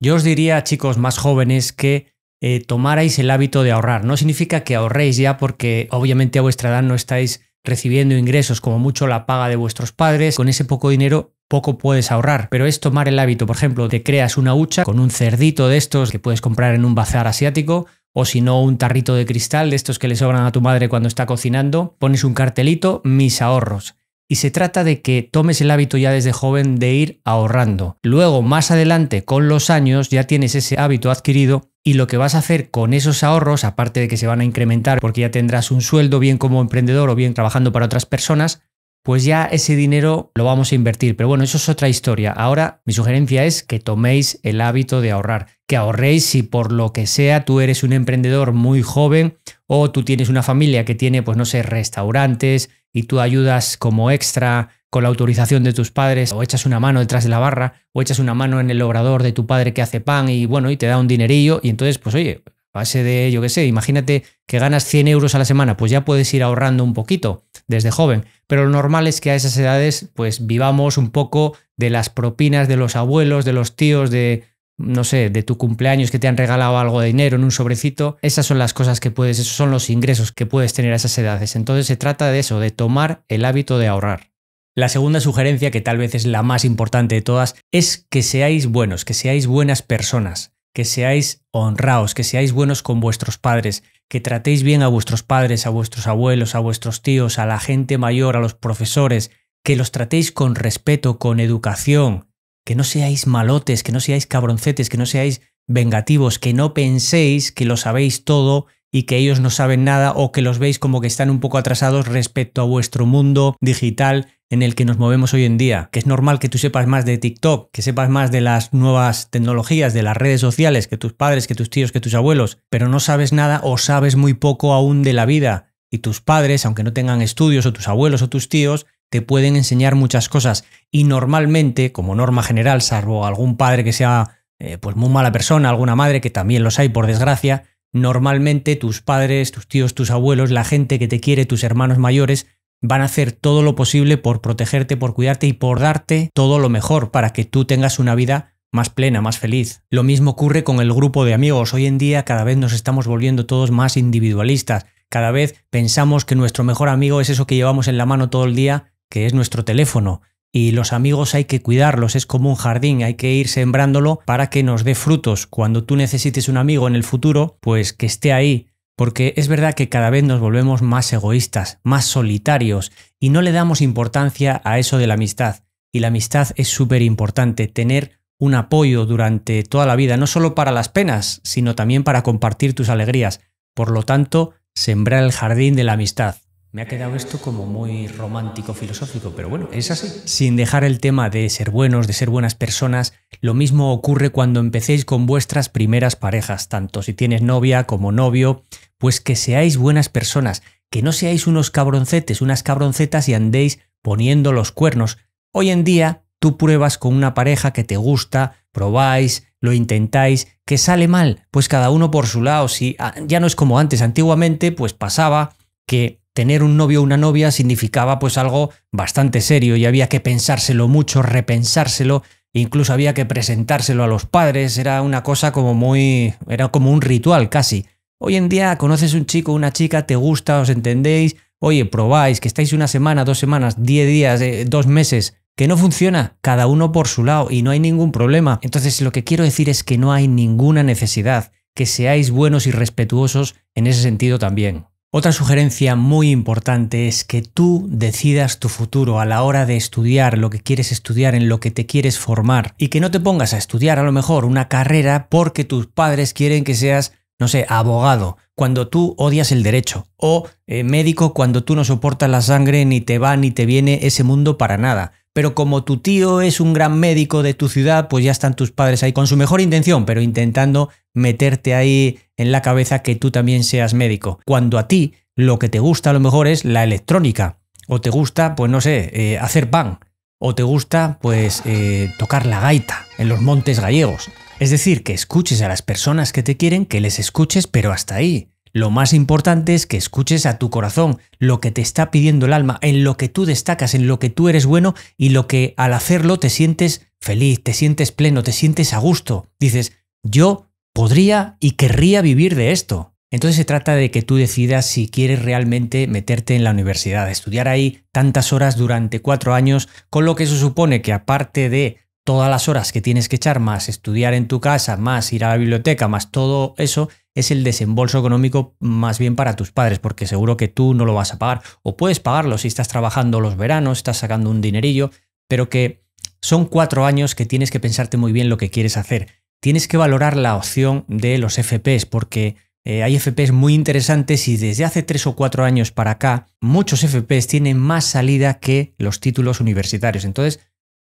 Yo os diría, chicos más jóvenes, que eh, tomarais el hábito de ahorrar. No significa que ahorréis ya porque obviamente a vuestra edad no estáis recibiendo ingresos como mucho la paga de vuestros padres. Con ese poco dinero poco puedes ahorrar, pero es tomar el hábito. Por ejemplo, te creas una hucha con un cerdito de estos que puedes comprar en un bazar asiático o si no un tarrito de cristal de estos que le sobran a tu madre cuando está cocinando, pones un cartelito, mis ahorros y se trata de que tomes el hábito ya desde joven de ir ahorrando. Luego, más adelante, con los años, ya tienes ese hábito adquirido y lo que vas a hacer con esos ahorros, aparte de que se van a incrementar porque ya tendrás un sueldo bien como emprendedor o bien trabajando para otras personas, pues ya ese dinero lo vamos a invertir. Pero bueno, eso es otra historia. Ahora mi sugerencia es que toméis el hábito de ahorrar, que ahorréis si por lo que sea tú eres un emprendedor muy joven o tú tienes una familia que tiene, pues no sé, restaurantes, y tú ayudas como extra con la autorización de tus padres, o echas una mano detrás de la barra, o echas una mano en el obrador de tu padre que hace pan y bueno, y te da un dinerillo, y entonces, pues oye, base de, yo qué sé, imagínate que ganas 100 euros a la semana, pues ya puedes ir ahorrando un poquito desde joven. Pero lo normal es que a esas edades, pues vivamos un poco de las propinas de los abuelos, de los tíos, de, no sé, de tu cumpleaños que te han regalado algo de dinero en un sobrecito, esas son las cosas que puedes, esos son los ingresos que puedes tener a esas edades. Entonces se trata de eso, de tomar el hábito de ahorrar. La segunda sugerencia, que tal vez es la más importante de todas, es que seáis buenos, que seáis buenas personas, que seáis honrados, que seáis buenos con vuestros padres, que tratéis bien a vuestros padres, a vuestros abuelos, a vuestros tíos, a la gente mayor, a los profesores, que los tratéis con respeto, con educación, que no seáis malotes, que no seáis cabroncetes, que no seáis vengativos, que no penséis que lo sabéis todo y que ellos no saben nada o que los veis como que están un poco atrasados respecto a vuestro mundo digital en el que nos movemos hoy en día, que es normal que tú sepas más de TikTok, que sepas más de las nuevas tecnologías, de las redes sociales, que tus padres, que tus tíos, que tus abuelos, pero no sabes nada o sabes muy poco aún de la vida. Y tus padres, aunque no tengan estudios, o tus abuelos o tus tíos, te pueden enseñar muchas cosas y normalmente, como norma general, salvo algún padre que sea eh, pues muy mala persona, alguna madre que también los hay por desgracia, normalmente tus padres, tus tíos, tus abuelos, la gente que te quiere, tus hermanos mayores, van a hacer todo lo posible por protegerte, por cuidarte y por darte todo lo mejor para que tú tengas una vida más plena, más feliz. Lo mismo ocurre con el grupo de amigos. Hoy en día cada vez nos estamos volviendo todos más individualistas. Cada vez pensamos que nuestro mejor amigo es eso que llevamos en la mano todo el día que es nuestro teléfono. Y los amigos hay que cuidarlos, es como un jardín, hay que ir sembrándolo para que nos dé frutos. Cuando tú necesites un amigo en el futuro, pues que esté ahí. Porque es verdad que cada vez nos volvemos más egoístas, más solitarios, y no le damos importancia a eso de la amistad. Y la amistad es súper importante, tener un apoyo durante toda la vida, no solo para las penas, sino también para compartir tus alegrías. Por lo tanto, sembrar el jardín de la amistad. Me ha quedado eh, esto como muy romántico, filosófico, pero bueno, es así. Sin dejar el tema de ser buenos, de ser buenas personas, lo mismo ocurre cuando empecéis con vuestras primeras parejas, tanto si tienes novia como novio, pues que seáis buenas personas, que no seáis unos cabroncetes, unas cabroncetas y andéis poniendo los cuernos. Hoy en día tú pruebas con una pareja que te gusta, probáis, lo intentáis, que sale mal, pues cada uno por su lado, si ah, ya no es como antes, antiguamente pues pasaba que tener un novio o una novia significaba pues algo bastante serio y había que pensárselo mucho, repensárselo, incluso había que presentárselo a los padres, era una cosa como muy... era como un ritual casi. Hoy en día conoces un chico, una chica, te gusta, os entendéis, oye, probáis, que estáis una semana, dos semanas, diez días, eh, dos meses, que no funciona, cada uno por su lado y no hay ningún problema. Entonces lo que quiero decir es que no hay ninguna necesidad, que seáis buenos y respetuosos en ese sentido también. Otra sugerencia muy importante es que tú decidas tu futuro a la hora de estudiar lo que quieres estudiar, en lo que te quieres formar, y que no te pongas a estudiar a lo mejor una carrera porque tus padres quieren que seas, no sé, abogado, cuando tú odias el derecho, o eh, médico cuando tú no soportas la sangre, ni te va ni te viene ese mundo para nada pero como tu tío es un gran médico de tu ciudad, pues ya están tus padres ahí con su mejor intención, pero intentando meterte ahí en la cabeza que tú también seas médico. Cuando a ti lo que te gusta a lo mejor es la electrónica, o te gusta, pues no sé, eh, hacer pan, o te gusta, pues, eh, tocar la gaita en los montes gallegos. Es decir, que escuches a las personas que te quieren, que les escuches, pero hasta ahí. Lo más importante es que escuches a tu corazón, lo que te está pidiendo el alma, en lo que tú destacas, en lo que tú eres bueno y lo que al hacerlo te sientes feliz, te sientes pleno, te sientes a gusto. Dices, yo podría y querría vivir de esto. Entonces se trata de que tú decidas si quieres realmente meterte en la universidad, estudiar ahí tantas horas durante cuatro años, con lo que eso supone que aparte de todas las horas que tienes que echar, más estudiar en tu casa, más ir a la biblioteca, más todo eso, es el desembolso económico más bien para tus padres, porque seguro que tú no lo vas a pagar. O puedes pagarlo si estás trabajando los veranos, estás sacando un dinerillo, pero que son cuatro años que tienes que pensarte muy bien lo que quieres hacer. Tienes que valorar la opción de los FPS, porque eh, hay FPS muy interesantes y desde hace tres o cuatro años para acá, muchos FPS tienen más salida que los títulos universitarios. Entonces,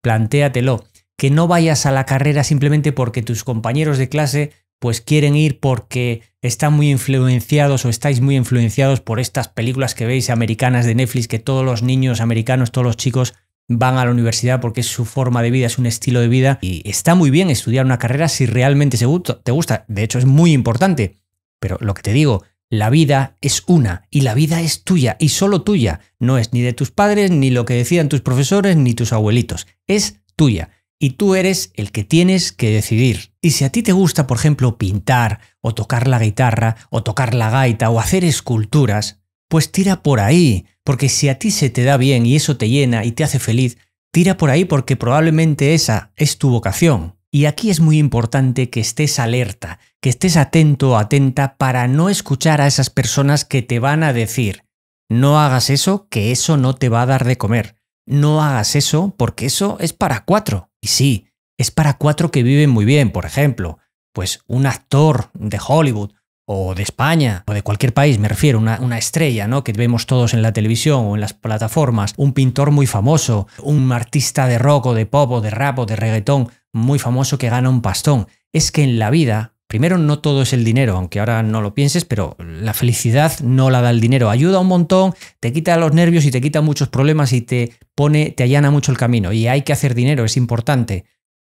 plantéatelo que no vayas a la carrera simplemente porque tus compañeros de clase pues quieren ir porque están muy influenciados o estáis muy influenciados por estas películas que veis americanas de Netflix, que todos los niños americanos, todos los chicos van a la universidad porque es su forma de vida, es un estilo de vida. Y está muy bien estudiar una carrera si realmente te gusta. De hecho, es muy importante. Pero lo que te digo, la vida es una y la vida es tuya y solo tuya. No es ni de tus padres, ni lo que decían tus profesores, ni tus abuelitos. Es tuya y tú eres el que tienes que decidir. Y si a ti te gusta, por ejemplo, pintar, o tocar la guitarra, o tocar la gaita, o hacer esculturas, pues tira por ahí, porque si a ti se te da bien y eso te llena y te hace feliz, tira por ahí porque probablemente esa es tu vocación. Y aquí es muy importante que estés alerta, que estés atento o atenta para no escuchar a esas personas que te van a decir, no hagas eso, que eso no te va a dar de comer. No hagas eso, porque eso es para cuatro. Y sí, es para cuatro que viven muy bien, por ejemplo, pues un actor de Hollywood o de España o de cualquier país, me refiero, una, estrella, ¿no? Que vemos todos en la televisión o en las plataformas, un pintor muy famoso, un artista de rock o de pop o de rap o de reggaetón muy famoso que gana un pastón. Es que en la vida Primero, no todo es el dinero, aunque ahora no lo pienses, pero la felicidad no la da el dinero. Ayuda un montón, te quita los nervios y te quita muchos problemas y te pone, te allana mucho el camino. Y hay que hacer dinero, es importante,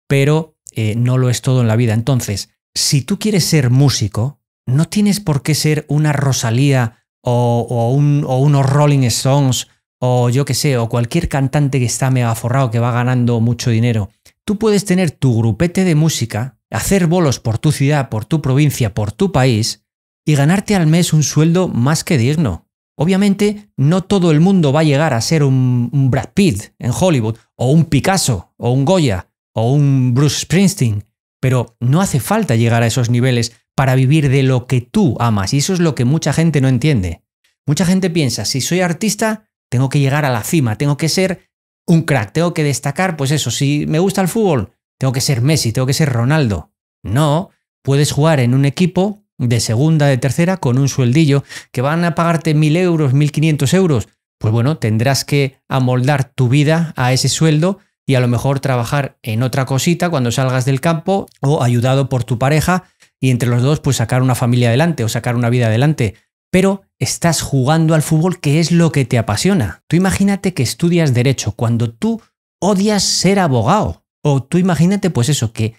pero eh, no lo es todo en la vida. Entonces, si tú quieres ser músico, no tienes por qué ser una Rosalía o, unos Rolling Stones o yo qué sé, o cualquier cantante que está mega forrado que va ganando mucho dinero. Tú puedes tener tu grupete de música hacer bolos por tu ciudad, por tu provincia, por tu país y ganarte al mes un sueldo más que digno. Obviamente, no todo el mundo va a llegar a ser un, Brad Pitt en Hollywood, o un Picasso, o un Goya, o un Bruce Springsteen, pero no hace falta llegar a esos niveles para vivir de lo que tú amas, y eso es lo que mucha gente no entiende. Mucha gente piensa, si soy artista, tengo que llegar a la cima, tengo que ser un crack, tengo que destacar, pues eso, si me gusta el fútbol, tengo que ser Messi, tengo que ser Ronaldo. No, puedes jugar en un equipo de segunda, de tercera, con un sueldillo, que van a pagarte 1.000 euros, 1.500 euros. Pues bueno, tendrás que amoldar tu vida a ese sueldo y a lo mejor trabajar en otra cosita cuando salgas del campo o ayudado por tu pareja y entre los dos pues sacar una familia adelante o sacar una vida adelante. Pero estás jugando al fútbol que es lo que te apasiona. Tú imagínate que estudias derecho cuando tú odias ser abogado. O tú imagínate, pues eso, que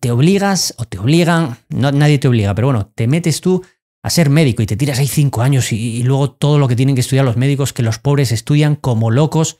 te obligas o te obligan, no, nadie te obliga, pero bueno, te metes tú a ser médico y te tiras ahí cinco años y, luego todo lo que tienen que estudiar los médicos, que los pobres estudian como locos,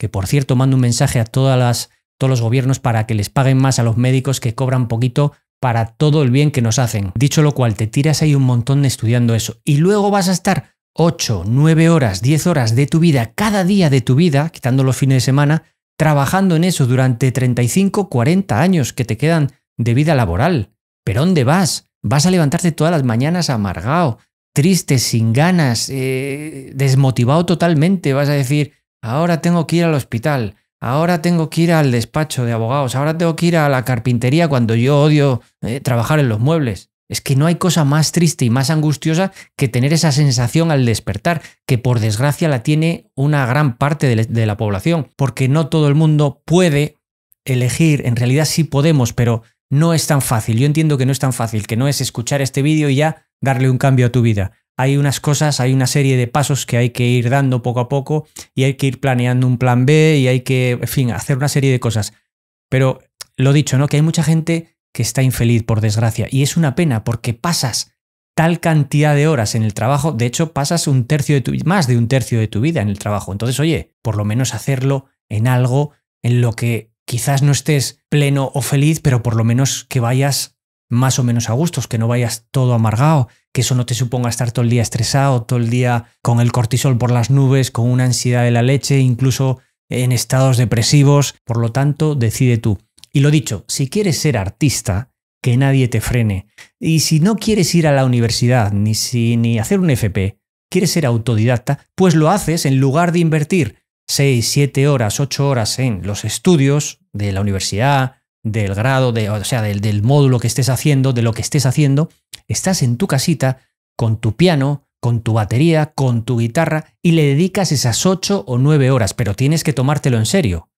que por cierto mando un mensaje a todos los gobiernos para que les paguen más a los médicos que cobran poquito para todo el bien que nos hacen. Dicho lo cual, te tiras ahí un montón estudiando eso y luego vas a estar ocho, nueve horas, 10 horas de tu vida, cada día de tu vida, quitando los fines de semana, trabajando en eso durante 35, 40 años que te quedan de vida laboral. ¿Pero dónde vas? Vas a levantarte todas las mañanas amargado, triste, sin ganas, eh, desmotivado totalmente. Vas a decir, ahora tengo que ir al hospital, ahora tengo que ir al despacho de abogados, ahora tengo que ir a la carpintería cuando yo odio eh, trabajar en los muebles. Es que no hay cosa más triste y más angustiosa que tener esa sensación al despertar, que por desgracia la tiene una gran parte de la población, porque no todo el mundo puede elegir, en realidad sí podemos, pero no es tan fácil. Yo entiendo que no es tan fácil, que no es escuchar este vídeo y ya darle un cambio a tu vida. Hay unas cosas, hay una serie de pasos que hay que ir dando poco a poco y hay que ir planeando un plan B y hay que, en fin, hacer una serie de cosas. Pero lo dicho, ¿no? Que hay mucha gente que está infeliz, por desgracia. Y es una pena porque pasas tal cantidad de horas en el trabajo, de hecho pasas un tercio de tu más de un tercio de tu vida en el trabajo. Entonces, oye, por lo menos hacerlo en algo en lo que quizás no estés pleno o feliz, pero por lo menos que vayas más o menos a gustos, que no vayas todo amargado, que eso no te suponga estar todo el día estresado, todo el día con el cortisol por las nubes, con una ansiedad de la leche, incluso en estados depresivos. Por lo tanto, decide tú. Y lo dicho, si quieres ser artista, que nadie te frene. Y si no quieres ir a la universidad, ni, ni hacer un FP, quieres ser autodidacta, pues lo haces en lugar de invertir 6, 7 horas, 8 horas en los estudios de la universidad, del grado, o sea, del, del módulo que estés haciendo, de lo que estés haciendo. Estás en tu casita con tu piano, con tu batería, con tu guitarra y le dedicas esas 8 o 9 horas, pero tienes que tomártelo en serio.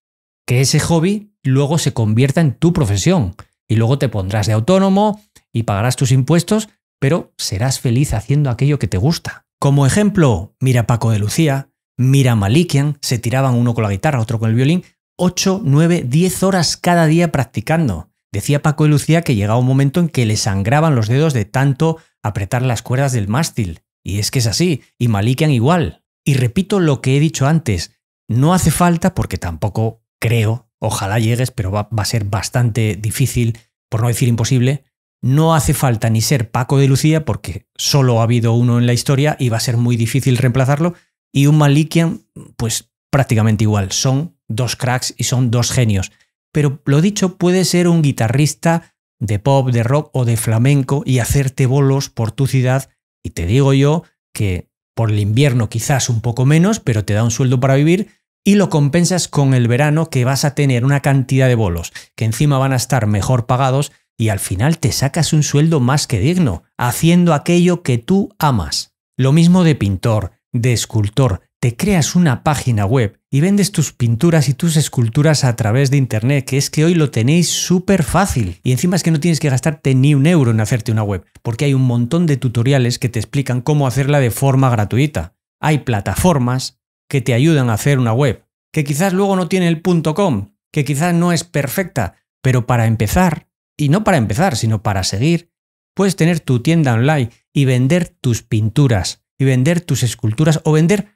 Que ese hobby luego se convierta en tu profesión. Y luego te pondrás de autónomo y pagarás tus impuestos, pero serás feliz haciendo aquello que te gusta. Como ejemplo, mira Paco de Lucía, mira Malikian, se tiraban uno con la guitarra, otro con el violín, 8, 9, 10 horas cada día practicando. Decía Paco de Lucía que llegaba un momento en que le sangraban los dedos de tanto apretar las cuerdas del mástil. Y es que es así, y Malikian igual. Y repito lo que he dicho antes, no hace falta, porque tampoco creo ojalá llegues, pero va, a ser bastante difícil, por no decir imposible. No hace falta ni ser Paco de Lucía, porque solo ha habido uno en la historia y va a ser muy difícil reemplazarlo. Y un Malikian, pues prácticamente igual. Son dos cracks y son dos genios. Pero lo dicho, puede ser un guitarrista de pop, de rock o de flamenco y hacerte bolos por tu ciudad. Y te digo yo que por el invierno quizás un poco menos, pero te da un sueldo para vivir y lo compensas con el verano que vas a tener una cantidad de bolos que encima van a estar mejor pagados y al final te sacas un sueldo más que digno, haciendo aquello que tú amas. Lo mismo de pintor, de escultor, te creas una página web y vendes tus pinturas y tus esculturas a través de Internet, que es que hoy lo tenéis súper fácil. Y encima es que no tienes que gastarte ni un euro en hacerte una web, porque hay un montón de tutoriales que te explican cómo hacerla de forma gratuita. Hay plataformas que te ayudan a hacer una web, que quizás luego no tiene el punto .com, que quizás no es perfecta, pero para empezar, y no para empezar, sino para seguir, puedes tener tu tienda online y vender tus pinturas, y vender tus esculturas o vender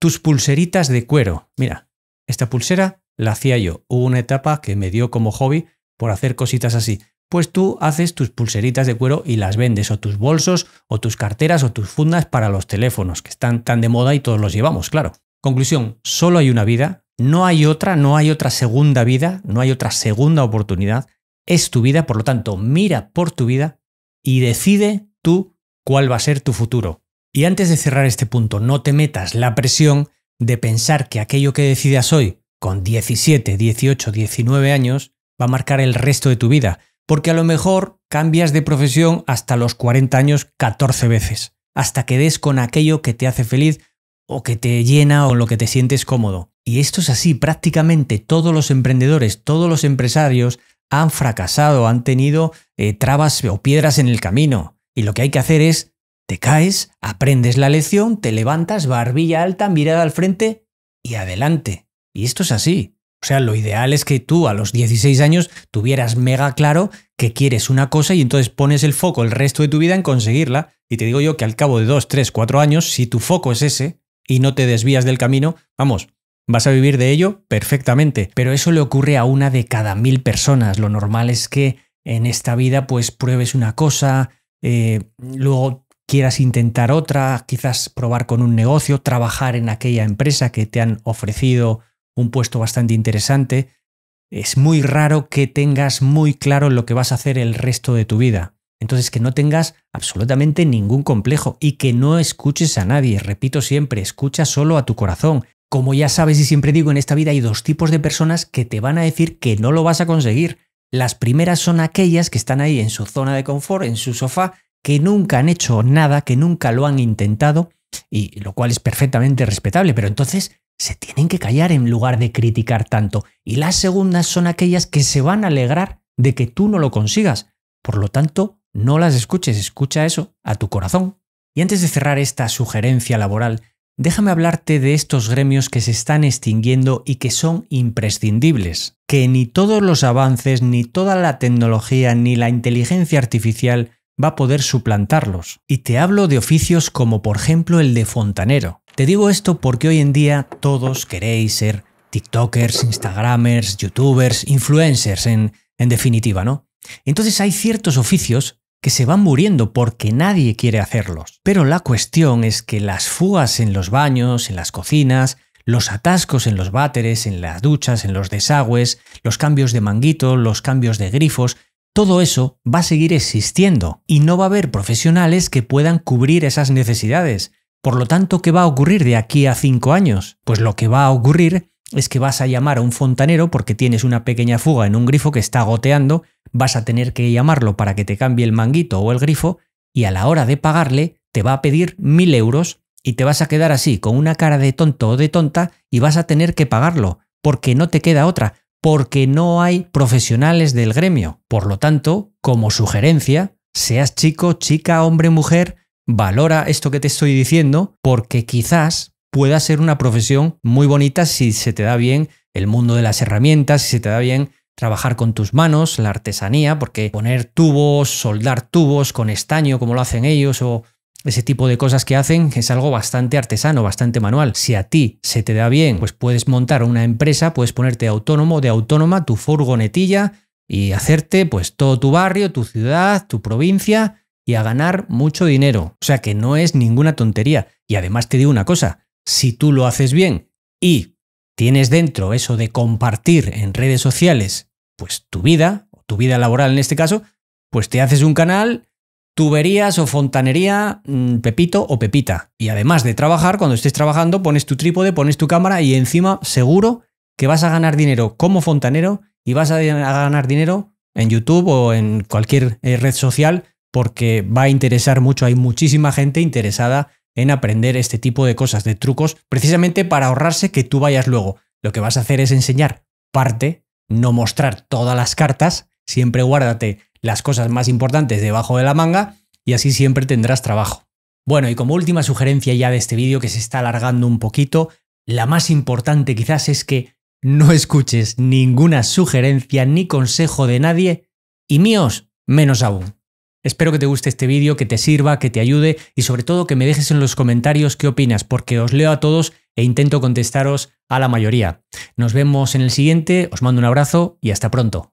tus pulseritas de cuero. Mira, esta pulsera la hacía yo. Hubo una etapa que me dio como hobby por hacer cositas así. Pues tú haces tus pulseritas de cuero y las vendes, o tus bolsos, o tus carteras, o tus fundas para los teléfonos, que están tan de moda y todos los llevamos, claro. Conclusión, solo hay una vida, no hay otra, no hay otra segunda vida, no hay otra segunda oportunidad, es tu vida, por lo tanto, mira por tu vida y decide tú cuál va a ser tu futuro. Y antes de cerrar este punto, no te metas la presión de pensar que aquello que decidas hoy, con 17, 18, 19 años, va a marcar el resto de tu vida, porque a lo mejor cambias de profesión hasta los 40 años 14 veces, hasta que des con aquello que te hace feliz o que te llena o lo que te sientes cómodo. Y esto es así, prácticamente todos los emprendedores, todos los empresarios han fracasado, han tenido eh, trabas o piedras en el camino. Y lo que hay que hacer es, te caes, aprendes la lección, te levantas, barbilla alta, mirada al frente y adelante. Y esto es así. O sea, lo ideal es que tú a los 16 años tuvieras mega claro que quieres una cosa y entonces pones el foco el resto de tu vida en conseguirla. Y te digo yo que al cabo de 2, 3, 4 años, si tu foco es ese, y no te desvías del camino, vamos, vas a vivir de ello perfectamente. Pero eso le ocurre a una de cada mil personas. Lo normal es que en esta vida pues pruebes una cosa, eh, luego quieras intentar otra, quizás probar con un negocio, trabajar en aquella empresa que te han ofrecido un puesto bastante interesante. Es muy raro que tengas muy claro lo que vas a hacer el resto de tu vida. Entonces, que no tengas absolutamente ningún complejo y que no escuches a nadie. Repito siempre, escucha solo a tu corazón. Como ya sabes y siempre digo, en esta vida hay dos tipos de personas que te van a decir que no lo vas a conseguir. Las primeras son aquellas que están ahí en su zona de confort, en su sofá, que nunca han hecho nada, que nunca lo han intentado, y lo cual es perfectamente respetable, pero entonces se tienen que callar en lugar de criticar tanto. Y las segundas son aquellas que se van a alegrar de que tú no lo consigas. Por lo tanto, no las escuches, escucha eso a tu corazón. Y antes de cerrar esta sugerencia laboral, déjame hablarte de estos gremios que se están extinguiendo y que son imprescindibles, que ni todos los avances, ni toda la tecnología, ni la inteligencia artificial va a poder suplantarlos. Y te hablo de oficios como por ejemplo el de fontanero. Te digo esto porque hoy en día todos queréis ser TikTokers, Instagramers, YouTubers, influencers, en, en definitiva, ¿no? Entonces hay ciertos oficios que se van muriendo porque nadie quiere hacerlos. Pero la cuestión es que las fugas en los baños, en las cocinas, los atascos en los váteres, en las duchas, en los desagües, los cambios de manguito, los cambios de grifos, todo eso va a seguir existiendo y no va a haber profesionales que puedan cubrir esas necesidades. Por lo tanto, ¿qué va a ocurrir de aquí a cinco años? Pues lo que va a ocurrir es que vas a llamar a un fontanero porque tienes una pequeña fuga en un grifo que está goteando vas a tener que llamarlo para que te cambie el manguito o el grifo y a la hora de pagarle te va a pedir mil euros y te vas a quedar así con una cara de tonto o de tonta y vas a tener que pagarlo, porque no te queda otra, porque no hay profesionales del gremio. Por lo tanto, como sugerencia, seas chico, chica, hombre, mujer, valora esto que te estoy diciendo, porque quizás pueda ser una profesión muy bonita si se te da bien el mundo de las herramientas, si se te da bien trabajar con tus manos, la artesanía, porque poner tubos, soldar tubos con estaño, como lo hacen ellos, o ese tipo de cosas que hacen es algo bastante artesano, bastante manual. Si a ti se te da bien, pues puedes montar una empresa, puedes ponerte autónomo de autónoma, tu furgonetilla y hacerte pues todo tu barrio, tu ciudad, tu provincia y a ganar mucho dinero. O sea que no es ninguna tontería. Y además te digo una cosa, si tú lo haces bien y tienes dentro eso de compartir en redes sociales pues tu vida, o tu vida laboral en este caso, pues te haces un canal, tuberías o fontanería, mm, Pepito o Pepita. Y además de trabajar, cuando estés trabajando, pones tu trípode, pones tu cámara y encima seguro que vas a ganar dinero como fontanero y vas a ganar dinero en YouTube o en cualquier eh, red social porque va a interesar mucho. Hay muchísima gente interesada en aprender este tipo de cosas, de trucos, precisamente para ahorrarse que tú vayas luego. Lo que vas a hacer es enseñar parte no mostrar todas las cartas, siempre guárdate las cosas más importantes debajo de la manga y así siempre tendrás trabajo. Bueno, y como última sugerencia ya de este vídeo que se está alargando un poquito, la más importante quizás es que no escuches ninguna sugerencia ni consejo de nadie y míos menos aún. Espero que te guste este vídeo, que te sirva, que te ayude y sobre todo que me dejes en los comentarios qué opinas, porque os leo a todos e intento contestaros a la mayoría. Nos vemos en el siguiente, os mando un abrazo y hasta pronto.